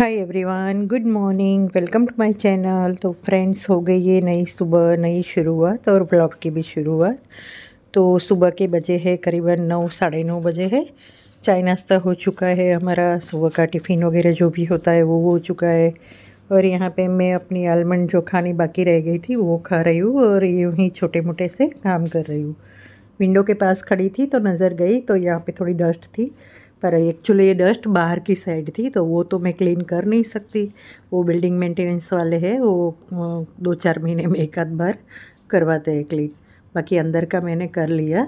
hi everyone good morning welcome to my channel तो friends हो गई ये नई सुबह नई शुरुआत और व्लॉग की भी शुरुआत तो सुबह के बजे है करीबन नौ साढ़े नौ बजे है चाय नाश्ता हो चुका है हमारा सुबह का टिफ़िन वगैरह जो भी होता है वो हो चुका है और यहाँ पे मैं अपनी आलमंड जो खानी बाकी रह गई थी वो खा रही हूँ और यूँ ही छोटे मोटे से काम कर रही हूँ विंडो के पास खड़ी थी तो नज़र गई तो यहाँ पर थोड़ी डस्ट थी पर एक्चुअली डस्ट बाहर की साइड थी तो वो तो मैं क्लीन कर नहीं सकती वो बिल्डिंग मेंटेनेंस वाले हैं वो दो चार महीने में एक आध बार करवाते हैं क्लीन बाकी अंदर का मैंने कर लिया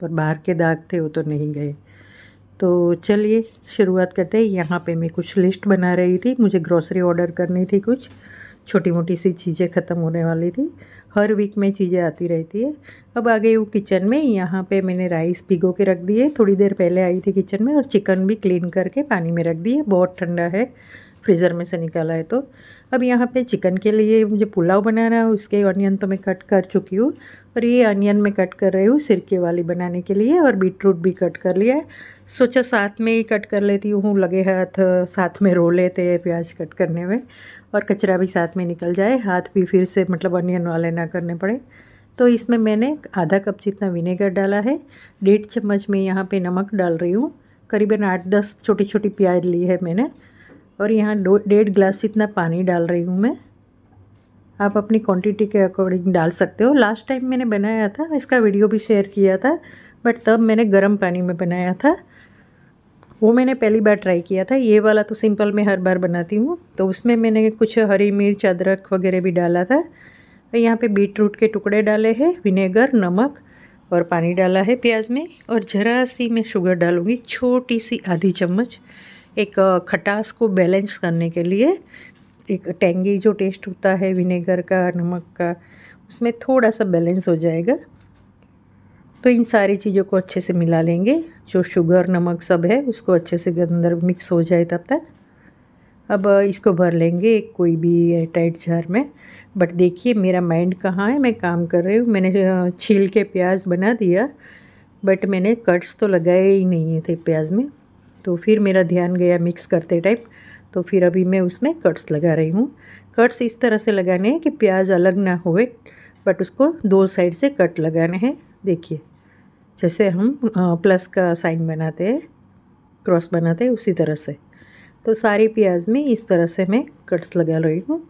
पर बाहर के दाग थे वो तो नहीं गए तो चलिए शुरुआत करते हैं यहाँ पे मैं कुछ लिस्ट बना रही थी मुझे ग्रॉसरी ऑर्डर करनी थी कुछ छोटी मोटी सी चीज़ें ख़त्म होने वाली थी हर वीक में चीज़ें आती रहती है अब आ गई हूँ किचन में यहाँ पे मैंने राइस भिगो के रख दिए थोड़ी देर पहले आई थी किचन में और चिकन भी क्लीन करके पानी में रख दिए बहुत ठंडा है फ्रीज़र में से निकाला है तो अब यहाँ पे चिकन के लिए मुझे पुलाव बनाना है उसके ऑनियन तो मैं कट कर चुकी हूँ और ये ऑनियन मैं कट कर रही हूँ सिरके वाली बनाने के लिए और बीटरूट भी कट कर लिया है सोचा साथ में ही कट कर लेती हूँ लगे हाथ साथ में रो लेते हैं प्याज कट करने में और कचरा भी साथ में निकल जाए हाथ भी फिर से मतलब ऑनियन वाले ना करने पड़े तो इसमें मैंने आधा कप जितना विनेगर डाला है डेढ़ चम्मच में यहाँ पे नमक डाल रही हूँ करीबन आठ दस छोटी छोटी प्याज ली है मैंने और यहाँ दो डेढ़ ग्लास इतना पानी डाल रही हूँ मैं आप अपनी क्वांटिटी के अकॉर्डिंग डाल सकते हो लास्ट टाइम मैंने बनाया था इसका वीडियो भी शेयर किया था बट तब मैंने गर्म पानी में बनाया था वो मैंने पहली बार ट्राई किया था ये वाला तो सिंपल मैं हर बार बनाती हूँ तो उसमें मैंने कुछ हरी मिर्च अदरक वगैरह भी डाला था तो यहाँ पर बीट रूट के टुकड़े डाले हैं विनेगर नमक और पानी डाला है प्याज में और ज़रा सी मैं शुगर डालूँगी छोटी सी आधी चम्मच एक खटास को बैलेंस करने के लिए एक टेंगी जो टेस्ट होता है विनेगर का नमक का उसमें थोड़ा सा बैलेंस हो जाएगा तो इन सारी चीज़ों को अच्छे से मिला लेंगे जो शुगर नमक सब है उसको अच्छे से अंदर मिक्स हो जाए तब तक अब इसको भर लेंगे कोई भी टाइट जार में बट देखिए मेरा माइंड कहाँ है मैं काम कर रही हूँ मैंने छील के प्याज बना दिया बट मैंने कट्स तो लगाए ही नहीं थे प्याज में तो फिर मेरा ध्यान गया मिक्स करते टाइप तो फिर अभी मैं उसमें कट्स लगा रही हूँ कट्स इस तरह से लगाने हैं कि प्याज अलग ना होए बट उसको दो साइड से कट लगाने हैं देखिए जैसे हम प्लस का साइन बनाते हैं क्रॉस बनाते हैं उसी तरह से तो सारी प्याज में इस तरह से मैं कट्स लगा रही हूँ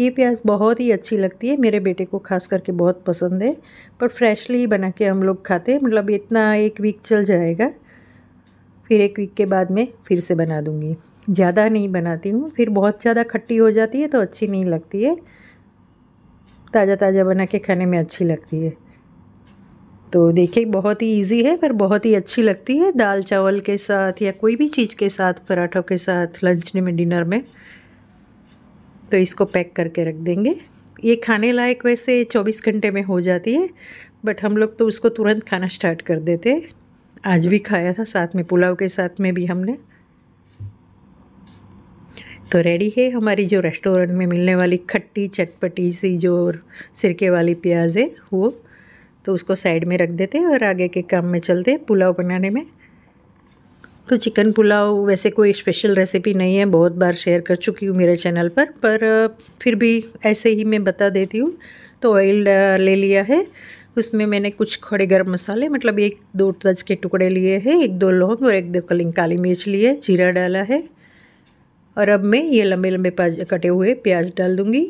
ये प्याज बहुत ही अच्छी लगती है मेरे बेटे को खास करके बहुत पसंद है पर फ्रेशली ही बना के हम लोग खाते हैं मतलब इतना एक वीक चल जाएगा फिर एक वीक के बाद में फिर से बना दूँगी ज़्यादा नहीं बनाती हूँ फिर बहुत ज़्यादा खट्टी हो जाती है तो अच्छी नहीं लगती है ताज़ा ताज़ा बना के खाने में अच्छी लगती है तो देखिए बहुत ही इजी है पर बहुत ही अच्छी लगती है दाल चावल के साथ या कोई भी चीज़ के साथ पराठों के साथ लंच में डिनर में तो इसको पैक करके रख देंगे ये खाने लायक वैसे 24 घंटे में हो जाती है बट हम लोग तो उसको तुरंत खाना स्टार्ट कर देते आज भी खाया था साथ में पुलाव के साथ में भी हमने तो रेडी है हमारी जो रेस्टोरेंट में मिलने वाली खट्टी चटपटी सी जो सिरके वाली प्याज है वो तो उसको साइड में रख देते और आगे के काम में चलते पुलाव बनाने में तो चिकन पुलाव वैसे कोई स्पेशल रेसिपी नहीं है बहुत बार शेयर कर चुकी हूँ मेरे चैनल पर पर फिर भी ऐसे ही मैं बता देती हूँ तो ऑयल ले लिया है उसमें मैंने कुछ खड़े गर्म मसाले मतलब एक दो तज के टुकड़े लिए हैं एक दो लौंग और एक दो कलिंग काली मिर्च लिए जीरा डाला है और अब मैं ये लंबे लंबे कटे हुए प्याज डाल दूँगी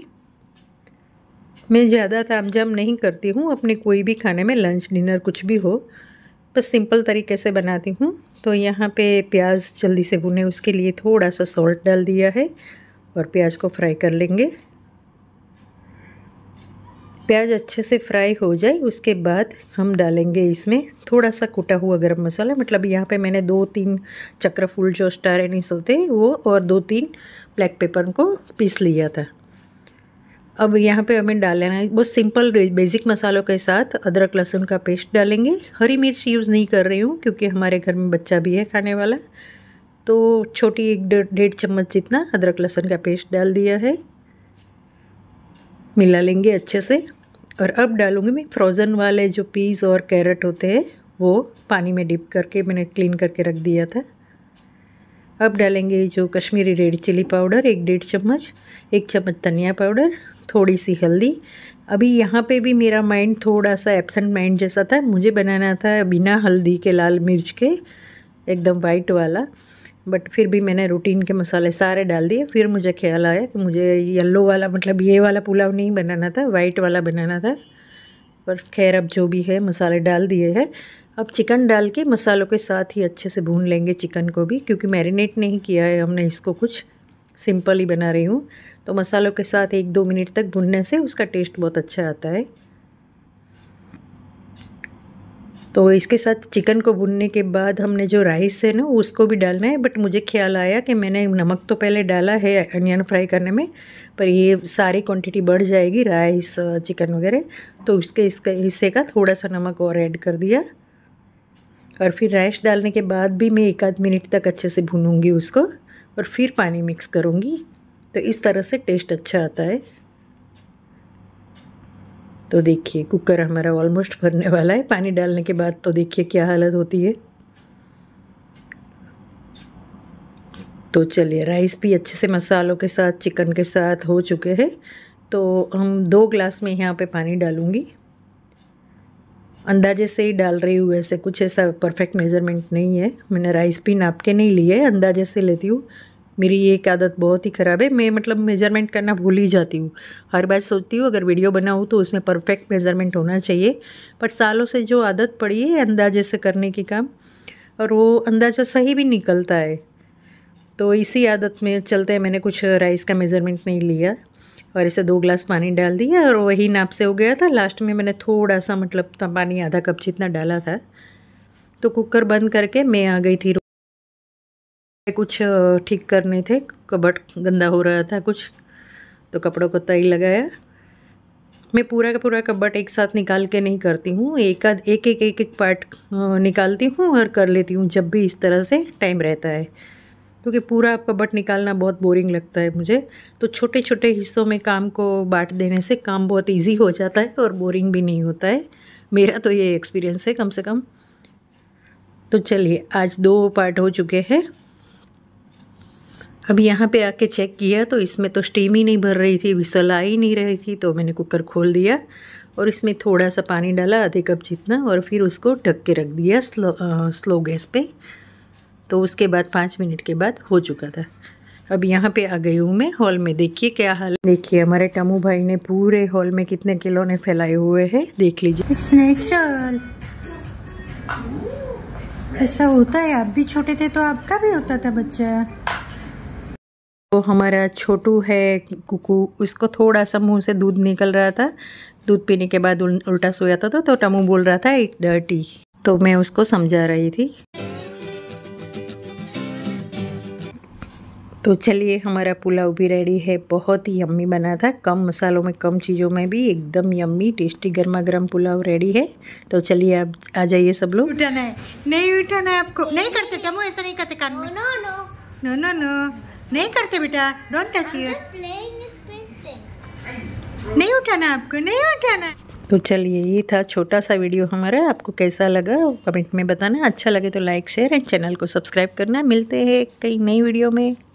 मैं ज़्यादा ताम जाम नहीं करती हूँ अपने कोई भी खाने में लंच डिनर कुछ भी हो बस सिंपल तरीके से बनाती हूँ तो यहाँ पे प्याज जल्दी से भुने उसके लिए थोड़ा सा सॉल्ट डाल दिया है और प्याज को फ्राई कर लेंगे प्याज अच्छे से फ्राई हो जाए उसके बाद हम डालेंगे इसमें थोड़ा सा कुटा हुआ गरम मसाला मतलब यहाँ पे मैंने दो तीन चक्रफूल जो स्टार एनिस होते वो और दो तीन ब्लैक पेपर को पीस लिया था अब यहाँ पे हमें डालना है बहुत सिंपल बेसिक मसालों के साथ अदरक लहसुन का पेस्ट डालेंगे हरी मिर्च यूज़ नहीं कर रही हूँ क्योंकि हमारे घर में बच्चा भी है खाने वाला तो छोटी एक डेढ़ चम्मच जितना अदरक लहसुन का पेस्ट डाल दिया है मिला लेंगे अच्छे से और अब डालूँगी मैं फ्रोज़न वाले जो पीस और कैरेट होते हैं वो पानी में डिप करके मैंने क्लीन करके रख दिया था अब डालेंगे जो कश्मीरी रेड चिली पाउडर एक डेढ़ चम्मच एक चम्मच धनिया पाउडर थोड़ी सी हल्दी अभी यहाँ पे भी मेरा माइंड थोड़ा सा एबसेंट माइंड जैसा था मुझे बनाना था बिना हल्दी के लाल मिर्च के एकदम वाइट वाला बट फिर भी मैंने रूटीन के मसाले सारे डाल दिए फिर मुझे ख्याल आया कि मुझे येलो वाला मतलब ये वाला पुलाव नहीं बनाना था वाइट वाला बनाना था पर खैर अब जो भी है मसाले डाल दिए हैं अब चिकन डाल के मसालों के साथ ही अच्छे से भून लेंगे चिकन को भी क्योंकि मैरिनेट नहीं किया है हमने इसको कुछ सिंपल ही बना रही हूँ तो मसालों के साथ एक दो मिनट तक भूनने से उसका टेस्ट बहुत अच्छा आता है तो इसके साथ चिकन को भुनने के बाद हमने जो राइस है ना उसको भी डालना है बट मुझे ख्याल आया कि मैंने नमक तो पहले डाला है अनियन फ्राई करने में पर ये सारी क्वांटिटी बढ़ जाएगी राइस चिकन वगैरह तो उसके इसके हिस्से का थोड़ा सा नमक और ऐड कर दिया और फिर राइस डालने के बाद भी मैं एक आध मिनट तक अच्छे से भूनूंगी उसको और फिर पानी मिक्स करूँगी तो इस तरह से टेस्ट अच्छा आता है तो देखिए कुकर हमारा ऑलमोस्ट भरने वाला है पानी डालने के बाद तो देखिए क्या हालत होती है तो चलिए राइस भी अच्छे से मसालों के साथ चिकन के साथ हो चुके हैं तो हम दो ग्लास में यहाँ पे पानी डालूँगी अंदाजे से ही डाल रही हूँ ऐसे कुछ ऐसा परफेक्ट मेज़रमेंट नहीं है मैंने राइस भी नाप के नहीं लिए अंदाजे से लेती हूँ मेरी ये एक आदत बहुत ही ख़राब है मैं मतलब मेज़रमेंट करना भूल ही जाती हूँ हर बार सोचती हूँ अगर वीडियो बनाऊँ तो उसमें परफेक्ट मेज़रमेंट होना चाहिए पर सालों से जो आदत पड़ी है अंदाजे से करने की काम और वो अंदाज़ा सही भी निकलता है तो इसी आदत में चलते मैंने कुछ राइस का मेज़रमेंट नहीं लिया और इसे दो ग्लास पानी डाल दिया और वही नाप से हो गया था लास्ट में मैंने थोड़ा सा मतलब पानी आधा कप जितना डाला था तो कुकर बंद करके मैं आ गई थी कुछ ठीक करने थे कबट गंदा हो रहा था कुछ तो कपड़ों को तय लगाया मैं पूरा का पूरा कबट एक साथ निकाल के नहीं करती हूँ एक आध एक एक एक एक पार्ट निकालती हूँ और कर लेती हूँ जब भी इस तरह से टाइम रहता है क्योंकि पूरा कबट निकालना बहुत बोरिंग लगता है मुझे तो छोटे छोटे हिस्सों में काम को बांट देने से काम बहुत ईजी हो जाता है और बोरिंग भी नहीं होता है मेरा तो ये एक्सपीरियंस है कम से कम तो चलिए आज दो पार्ट हो चुके हैं अब यहाँ पे आके चेक किया तो इसमें तो स्टीम ही नहीं भर रही थी विसल आ ही नहीं रही थी तो मैंने कुकर खोल दिया और इसमें थोड़ा सा पानी डाला आधे कप जितना और फिर उसको ढक के रख दिया स्लो आ, स्लो गैस पे तो उसके बाद पाँच मिनट के बाद हो चुका था अब यहाँ पे आ गई हूँ मैं हॉल में देखिए क्या हाल देखिए हमारे टमू भाई ने पूरे हॉल में कितने ने फैलाए हुए है देख लीजिए ऐसा होता है आप भी छोटे थे तो आपका भी होता था बच्चा तो हमारा छोटू है कुकू उसको थोड़ा सा मुंह से दूध निकल रहा था दूध पीने के बाद उल्टा सो जाता था तो टमू बोल रहा था इट डर्टी तो मैं उसको समझा रही थी तो चलिए हमारा पुलाव भी रेडी है बहुत ही यम्मी बना था कम मसालों में कम चीज़ों में भी एकदम यम्मी टेस्टी गर्मा गर्म पुलाव रेडी है तो चलिए आप आ जाइए सब लोग उठाना है नहीं उठाना है आपको नहीं करते टमो ऐसा नहीं करते कान में no no no no no नहीं करते बेटा डोंट टच यू नहीं उठाना आपको नहीं उठाना तो चलिए ये था छोटा सा वीडियो हमारा आपको कैसा लगा कमेंट में बताना अच्छा लगे तो लाइक शेयर एंड चैनल को सब्सक्राइब करना मिलते हैं कई नई वीडियो में